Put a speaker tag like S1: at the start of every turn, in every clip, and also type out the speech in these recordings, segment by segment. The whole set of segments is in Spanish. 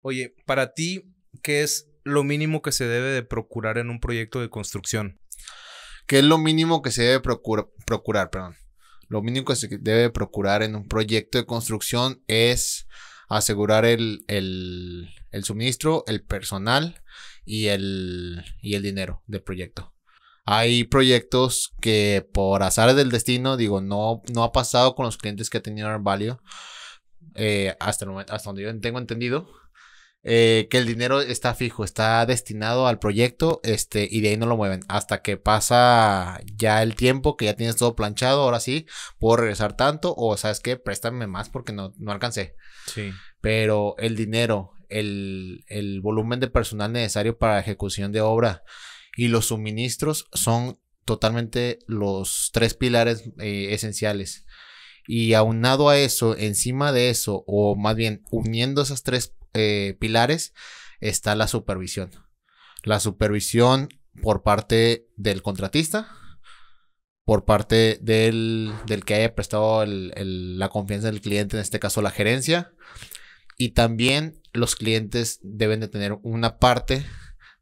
S1: Oye, para ti, ¿qué es lo mínimo que se debe de procurar en un proyecto de construcción?
S2: ¿Qué es lo mínimo que se debe procurar? Perdón. Lo mínimo que se debe procurar en un proyecto de construcción es asegurar el, suministro, el personal y el, y el dinero del proyecto. Hay proyectos que por azar del destino, digo, no, no ha pasado con los clientes que ha tenido Arvalio. Eh, hasta hasta donde yo tengo entendido, eh, que el dinero está fijo, está destinado al proyecto, este, y de ahí no lo mueven. Hasta que pasa ya el tiempo, que ya tienes todo planchado, ahora sí, puedo regresar tanto, o sabes qué, préstame más porque no, no alcancé. Sí. Pero el dinero, el, el volumen de personal necesario para la ejecución de obra y los suministros son totalmente los tres pilares eh, esenciales. Y aunado a eso, encima de eso, o más bien uniendo esas tres eh, pilares está la supervisión. La supervisión por parte del contratista, por parte del, que haya prestado la confianza del cliente, en este caso la gerencia. Y también los clientes deben de tener una parte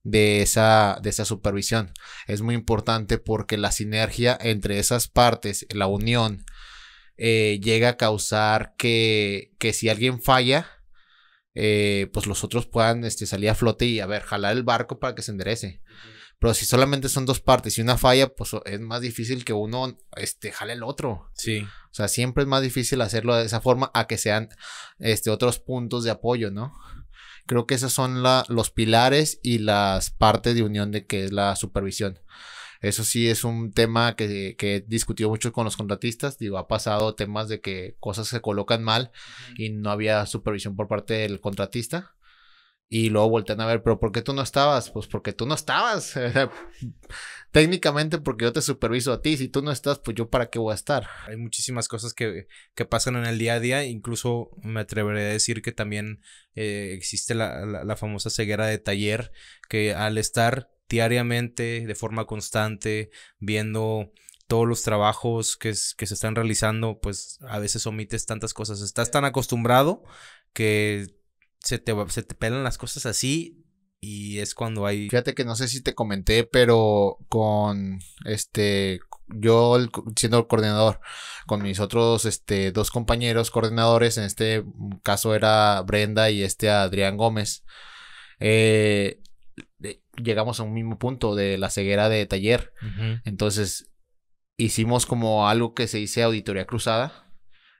S2: de esa, de esa supervisión. Es muy importante porque la sinergia entre esas partes, la unión, eh, llega a causar que si alguien falla, eh, pues los otros puedan este, salir a flote y, a ver, jalar el barco para que se enderece. Pero si solamente son dos partes y una falla, pues es más difícil que uno este, jale el otro. Sí. O sea, siempre es más difícil hacerlo de esa forma a que sean este, otros puntos de apoyo, ¿no? Creo que esos son los pilares y las partes de unión de que es la supervisión. Eso sí es un tema que, que he discutido mucho con los contratistas. Digo, ha pasado temas de que cosas se colocan mal y no había supervisión por parte del contratista. Y luego voltean a ver, pero ¿por qué tú no estabas? Pues porque tú no estabas.
S1: Técnicamente porque yo te superviso a ti. Si tú no estás, pues yo para qué voy a estar. Hay muchísimas cosas que, pasan en el día a día. Incluso me atreveré a decir que también eh, existe la, famosa ceguera de taller, que al estar diariamente, de forma constante, viendo todos los trabajos que, se están realizando, pues a veces omites tantas cosas. Estás tan acostumbrado que se te, se te pelan las cosas así y es cuando hay... Fíjate que no sé si te comenté, pero
S2: con este, yo siendo el coordinador, con mis otros este, dos compañeros coordinadores, en este caso era Brenda y este Adrián Gómez, eh, llegamos a un mismo punto de la ceguera de taller. Entonces, hicimos como algo que se dice auditoría cruzada.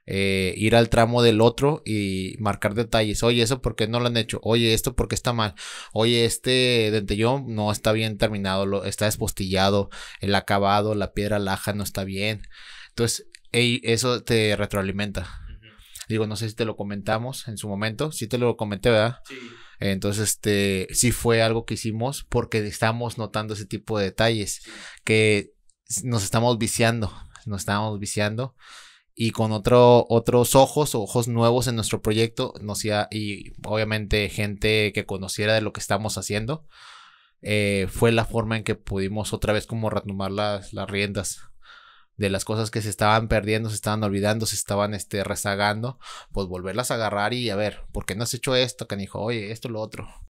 S2: Eh, ir al tramo del otro y marcar detalles. Oye, eso porque no lo han hecho. Oye, esto porque está mal. Oye, este dentellón no está bien terminado, está despostillado, el acabado, la piedra laja no está bien. Entonces, eso te retroalimenta. Digo, no sé si te lo comentamos en su momento. Sí te lo comenté, ¿verdad? Sí. Entonces, este, sí fue algo que hicimos porque estamos notando ese tipo de detalles que nos estamos viciando, nos estamos viciando y con otro, otros ojos, ojos nuevos en nuestro proyecto, nos y obviamente gente que conociera de lo que estamos haciendo, eh, fue la forma en que pudimos otra vez como retomar las, las riendas de las cosas que se estaban perdiendo, se estaban olvidando, se estaban este, rezagando, pues volverlas a agarrar y a ver, ¿por qué no has hecho esto? Que dijo, oye, esto, lo otro.